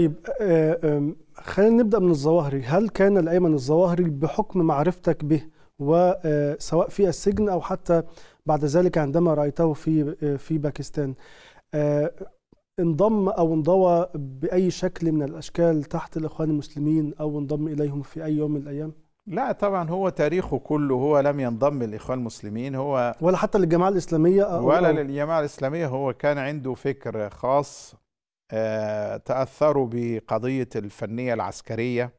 طيب آه، خلينا نبدا من الظواهري هل كان الايمن الظواهري بحكم معرفتك به وسواء آه، في السجن او حتى بعد ذلك عندما رايته في آه، في باكستان انضم او انضوى باي شكل من الاشكال تحت الاخوان المسلمين او انضم اليهم في اي يوم من الايام لا طبعا هو تاريخه كله هو لم ينضم للاخوان المسلمين هو ولا حتى للجماعه الاسلاميه ولا للجماعه الاسلاميه هو كان عنده فكر خاص آه، تأثروا بقضية الفنية العسكرية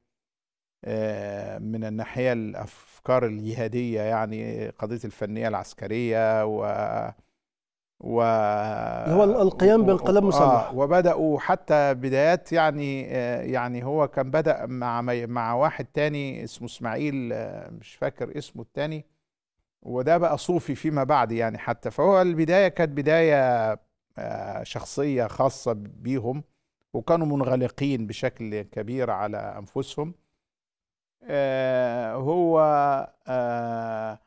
آه، من الناحية الأفكار الجهادية يعني قضية الفنية العسكرية و و هو القيام بانقلاب آه، مسلح آه وبداوا حتى بدايات يعني يعني هو كان بدا مع مع واحد تاني اسمه اسماعيل مش فاكر اسمه التاني وده بقى صوفي فيما بعد يعني حتى فهو البدايه كانت بدايه آه، شخصية خاصة بيهم وكانوا منغلقين بشكل كبير على أنفسهم آه، هو آه،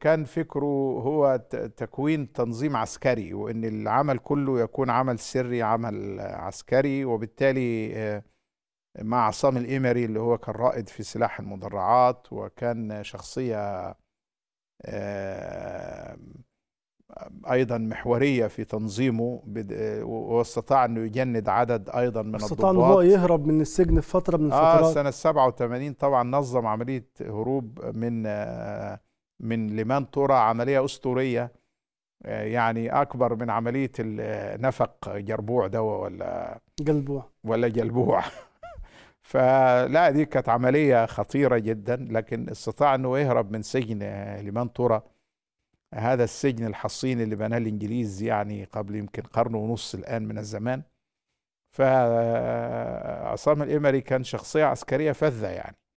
كان فكره هو تكوين تنظيم عسكري وان العمل كله يكون عمل سري عمل عسكري وبالتالي مع عصام الإمري اللي هو كان رائد في سلاح المدرعات وكان شخصية ايضا محوريه في تنظيمه واستطاع انه يجند عدد ايضا من الضباط استطاع ان هو يهرب من السجن في فتره من آه، الفترات اه سنه 87 طبعا نظم عمليه هروب من آه، من ليمان تورا عمليه اسطوريه آه، يعني اكبر من عمليه نفق جربوع دواء ولا جلبوع ولا جلبوع فلا دي كانت عمليه خطيره جدا لكن استطاع انه يهرب من سجن ليمان تورا هذا السجن الحصين اللي بناه الانجليز يعني قبل يمكن قرن ونص الان من الزمان فعصام الامري كان شخصيه عسكريه فذه يعني